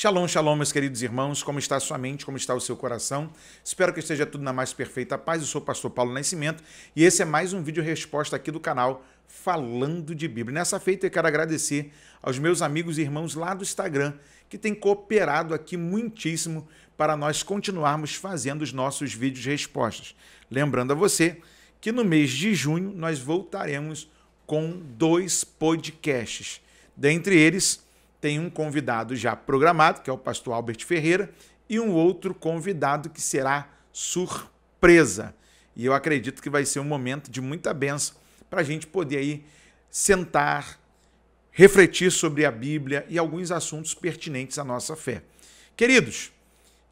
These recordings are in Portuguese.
Shalom, shalom, meus queridos irmãos, como está a sua mente, como está o seu coração? Espero que esteja tudo na mais perfeita paz. Eu sou o pastor Paulo Nascimento e esse é mais um vídeo resposta aqui do canal Falando de Bíblia. Nessa feita eu quero agradecer aos meus amigos e irmãos lá do Instagram que têm cooperado aqui muitíssimo para nós continuarmos fazendo os nossos vídeos respostas. Lembrando a você que no mês de junho nós voltaremos com dois podcasts. Dentre eles, tem um convidado já programado, que é o pastor Albert Ferreira, e um outro convidado que será surpresa. E eu acredito que vai ser um momento de muita benção para a gente poder aí sentar, refletir sobre a Bíblia e alguns assuntos pertinentes à nossa fé. Queridos,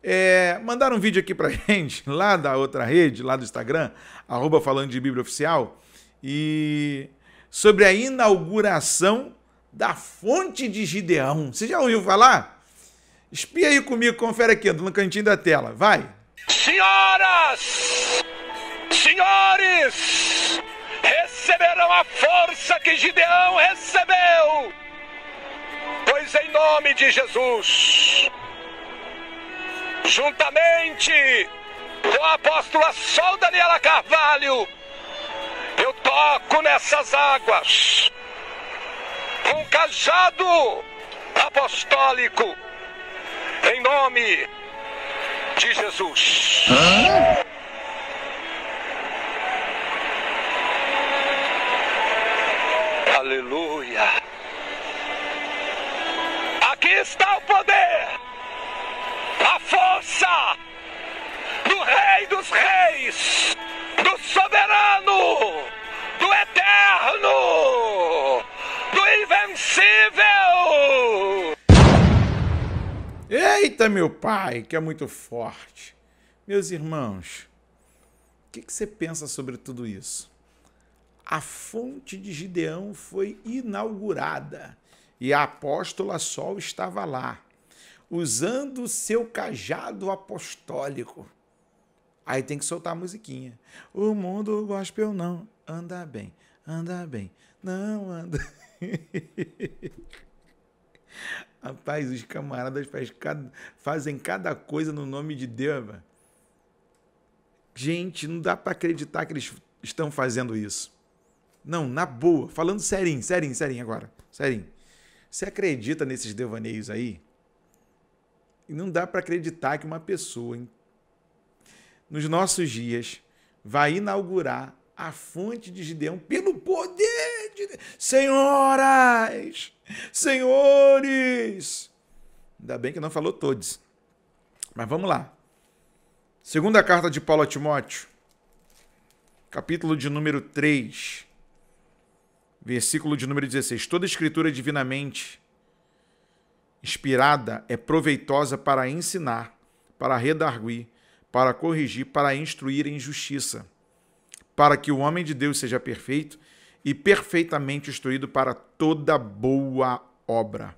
é, mandaram um vídeo aqui para gente, lá da outra rede, lá do Instagram, arroba falando de Bíblia Oficial, e sobre a inauguração da fonte de Gideão. Você já ouviu falar? Espia aí comigo, confere aqui no cantinho da tela. Vai. Senhoras, senhores, receberão a força que Gideão recebeu. Pois em nome de Jesus, juntamente com a apóstola Sol Daniela Carvalho, eu toco nessas águas um cajado apostólico em nome de Jesus. Hã? Aleluia. Aqui está o poder, a força do Rei dos Reis, do Soberano. Eita, meu pai, que é muito forte. Meus irmãos, o que, que você pensa sobre tudo isso? A fonte de Gideão foi inaugurada e a apóstola Sol estava lá, usando o seu cajado apostólico. Aí tem que soltar a musiquinha. O mundo gospel não anda bem, anda bem, não anda. Rapaz, os camaradas faz cada, fazem cada coisa no nome de Deus. Mano. Gente, não dá para acreditar que eles estão fazendo isso. Não, na boa. Falando serinho, serinho, serinho agora. Serinho. Você acredita nesses devaneios aí? E não dá para acreditar que uma pessoa, hein, nos nossos dias, vai inaugurar a fonte de Gideão pelo poder de Deus. Senhoras! Senhores! Ainda bem que não falou todos. Mas vamos lá. Segunda carta de Paulo a Timóteo, capítulo de número 3, versículo de número 16. Toda escritura divinamente inspirada é proveitosa para ensinar, para redarguir, para corrigir, para instruir em justiça, para que o homem de Deus seja perfeito e perfeitamente instruído para toda boa obra.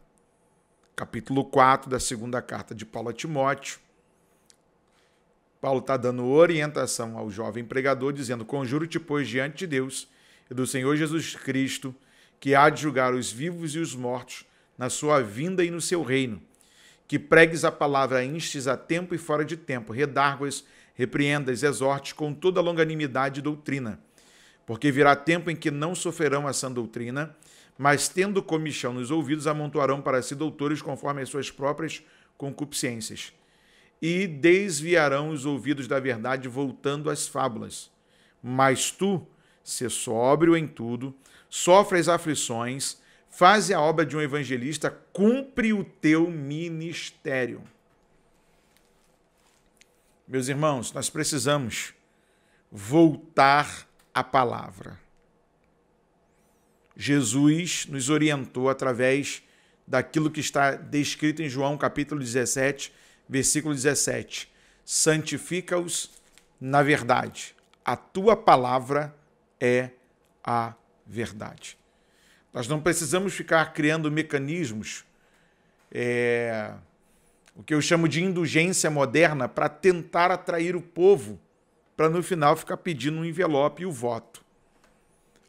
Capítulo 4 da segunda carta de Paulo a Timóteo. Paulo está dando orientação ao jovem pregador, dizendo: Conjuro-te, pois, diante de Deus e do Senhor Jesus Cristo, que há de julgar os vivos e os mortos na sua vinda e no seu reino. Que pregues a palavra, instes a tempo e fora de tempo, redarguas, repreendas, exortes com toda longanimidade e doutrina porque virá tempo em que não sofrerão a sã doutrina, mas tendo comichão nos ouvidos, amontoarão para si doutores conforme as suas próprias concupiscências. E desviarão os ouvidos da verdade, voltando às fábulas. Mas tu, se sóbrio em tudo, sofre as aflições, faze a obra de um evangelista, cumpre o teu ministério. Meus irmãos, nós precisamos voltar a palavra. Jesus nos orientou através daquilo que está descrito em João capítulo 17, versículo 17. Santifica-os na verdade. A tua palavra é a verdade. Nós não precisamos ficar criando mecanismos, é, o que eu chamo de indulgência moderna, para tentar atrair o povo para no final ficar pedindo um envelope e o voto.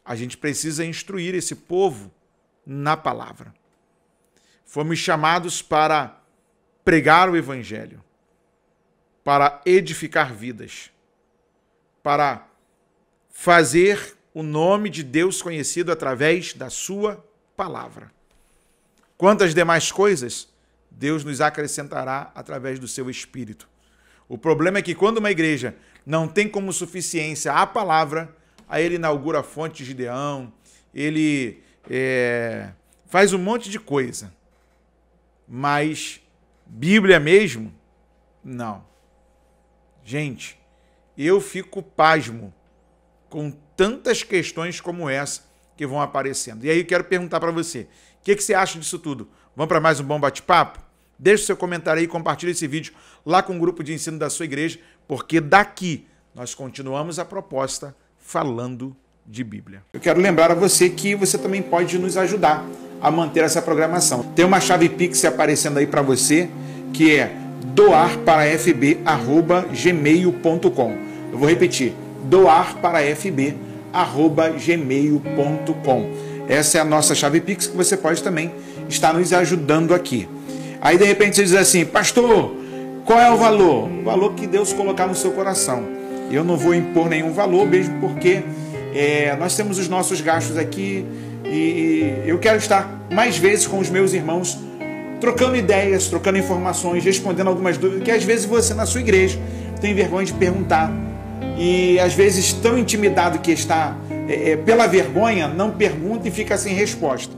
A gente precisa instruir esse povo na palavra. Fomos chamados para pregar o evangelho, para edificar vidas, para fazer o nome de Deus conhecido através da sua palavra. Quantas demais coisas Deus nos acrescentará através do seu espírito. O problema é que quando uma igreja não tem como suficiência a palavra, aí ele inaugura a fonte de Gideão, ele é, faz um monte de coisa. Mas Bíblia mesmo? Não. Gente, eu fico pasmo com tantas questões como essa que vão aparecendo. E aí eu quero perguntar para você, o que, que, você acha disso tudo? Vamos para mais um bom bate-papo? Deixe seu comentário aí, compartilhe esse vídeo lá com o grupo de ensino da sua igreja, porque daqui nós continuamos a proposta falando de Bíblia. Eu quero lembrar a você que você também pode nos ajudar a manter essa programação. Tem uma chave Pix aparecendo aí para você, que é doar para fb@gmail.com. Eu vou repetir: doar para fb@gmail.com. Essa é a nossa chave Pix que você pode também estar nos ajudando aqui. Aí de repente você diz assim, pastor, qual é o valor? O valor que Deus colocar no seu coração. Eu não vou impor nenhum valor, mesmo porque é, nós temos os nossos gastos aqui e, eu quero estar mais vezes com os meus irmãos, trocando ideias, trocando informações, respondendo algumas dúvidas que às vezes você na sua igreja tem vergonha de perguntar e às vezes tão intimidado que está é, é pela vergonha não pergunta e fica sem resposta.